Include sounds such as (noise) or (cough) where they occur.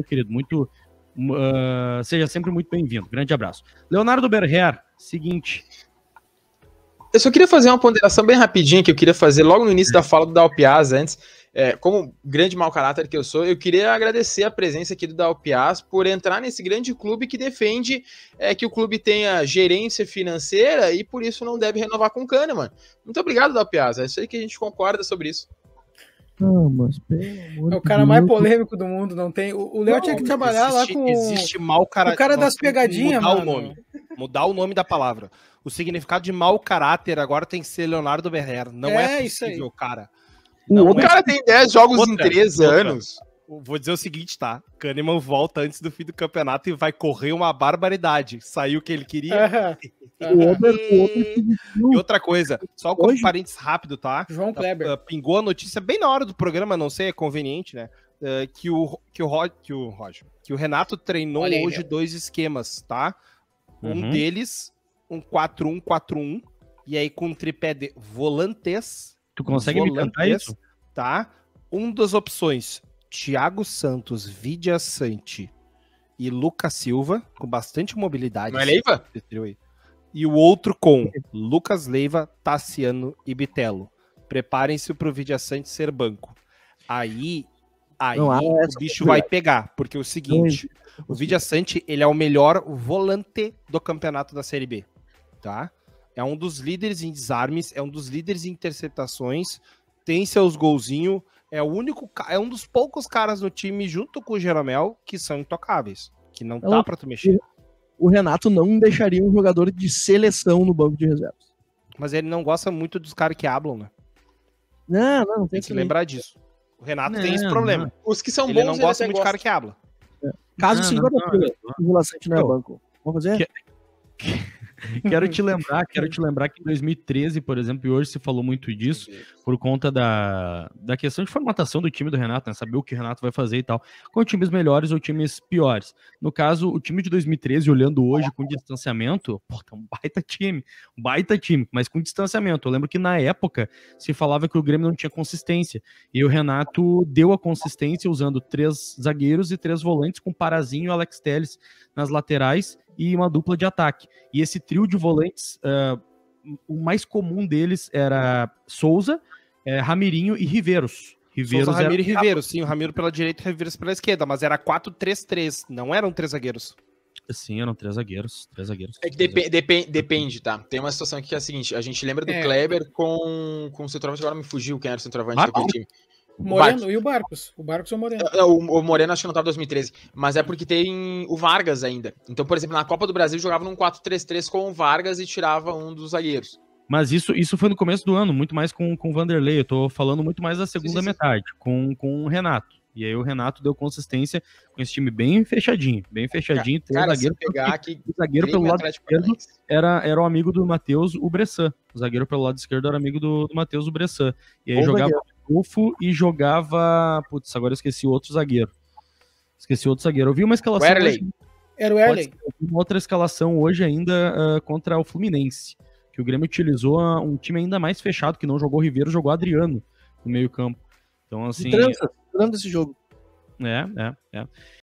meu querido. Muito. Uh, seja sempre muito bem-vindo. Grande abraço. Leonardo Berger, seguinte. Eu só queria fazer uma ponderação bem rapidinha que eu queria fazer logo no início da fala do Dalpiaz antes. É, como grande mau caráter que eu sou, eu queria agradecer a presença aqui do Dalpiaz por entrar nesse grande clube que defende é, que o clube tenha gerência financeira e por isso não deve renovar com o Kahneman. Muito obrigado, Dalpiaz. É isso aí que a gente concorda sobre isso é o cara mais polêmico do mundo, não tem. O Léo tinha que trabalhar existe, lá com. Existe mal caráter. o cara das pegadinhas, mudar mano. O nome, mudar o nome da palavra. O significado de mau caráter agora tem que ser Leonardo Berrer. Não é, é possível, cara. Não o é cara possível. tem 10 jogos outra, em 3 anos. Vou dizer o seguinte, tá? Kahneman volta antes do fim do campeonato e vai correr uma barbaridade. Saiu o que ele queria. O o (laughs) e outra coisa, só um Hoje? parênteses rápido, tá? João tá, Kleber. Ah, pingou a notícia bem na hora do programa, não sei, é conveniente, né? Uh, que o que o, Rod, que o Roger, que o Renato treinou aí, hoje meu. Né? dois esquemas, tá? Uhum. Um deles, um 4-1-4-1, e aí com um tripé de volantes. Tu consegue volantes, me cantar isso? Tá? Um das opções, Thiago Santos, Vidia Sante e Lucas Silva, com bastante mobilidade. Não é Leiva? Aí e o outro com Lucas Leiva, Tassiano e Bitelo. Preparem-se para o Vidiaçante ser banco. Aí, aí Não, o bicho vai pegar, porque é o seguinte, é o Vidiaçante, ele é o melhor volante do campeonato da Série B, tá? É um dos líderes em desarmes, é um dos líderes em interceptações, tem seus golzinhos, é o único, é um dos poucos caras no time junto com o Jeromel que são intocáveis, que não, não é dá para tu mexer o Renato não deixaria um jogador de seleção no banco de reservas. Mas ele não gosta muito dos caras que hablam, né? Não, não, não tem, tem que, que lembrar disso. O Renato não, tem esse problema. Não. Os que são ele bons, não gosta muito de cara que habla. É. Caso não, senhor não, não, não, não. o Vilacente não é banco. Vamos fazer? Que quero te lembrar, quero te lembrar que em 2013, por exemplo, e hoje se falou muito disso, por conta da, da questão de formatação do time do Renato, né? Saber o que o Renato vai fazer e tal, com times melhores ou times piores. No caso, o time de 2013, olhando hoje com distanciamento, pô, tá um baita time, um baita time, mas com distanciamento. Eu lembro que na época se falava que o Grêmio não tinha consistência. E o Renato deu a consistência usando três zagueiros e três volantes, com Parazinho e Alex Telles nas laterais e uma dupla de ataque. E esse trio de volantes, uh, o mais comum deles era Souza, eh, Ramirinho e Riveiros. Riveros, Souza, Ramiro era... e Riveiros, sim. O Ramiro pela direita e o Riveiros pela esquerda, mas era 4-3-3, não eram três zagueiros. Sim, eram três zagueiros. Três zagueiros. É que depende, depende, depende, tá? Tem uma situação aqui que é a seguinte: a gente lembra do é. Kleber com, com o centroavante, agora me fugiu quem era o centroavante Marcos. Ah, do time. Moreno e o Barcos. O Barcos ou o Moreno? É, é, o, o Moreno acho que não estava tá em 2013. Mas é porque tem o Vargas ainda. Então, por exemplo, na Copa do Brasil jogava num 4-3-3 com o Vargas e tirava um dos zagueiros. Mas isso, isso foi no começo do ano, muito mais com, com o Vanderlei. Eu estou falando muito mais da segunda sim, sim, metade, com, com o Renato. E aí o Renato deu consistência com esse time bem fechadinho, bem fechadinho. Cara, zagueiro, pegar aqui, o zagueiro pelo lado esquerdo era, era o amigo do Matheus, o Bressan. O zagueiro pelo lado esquerdo era amigo do, do Matheus, o Bressan. E aí Bom jogava Pitufo e jogava. Putz, agora eu esqueci outro zagueiro. Esqueci outro zagueiro. Eu vi uma escalação. Era o Erley. Uma outra escalação hoje ainda uh, contra o Fluminense. Que o Grêmio utilizou ah, um time ainda mais fechado, que não jogou Ribeiro, jogou Adriano no meio-campo. Então, assim. Transa, esse jogo. É, é, é.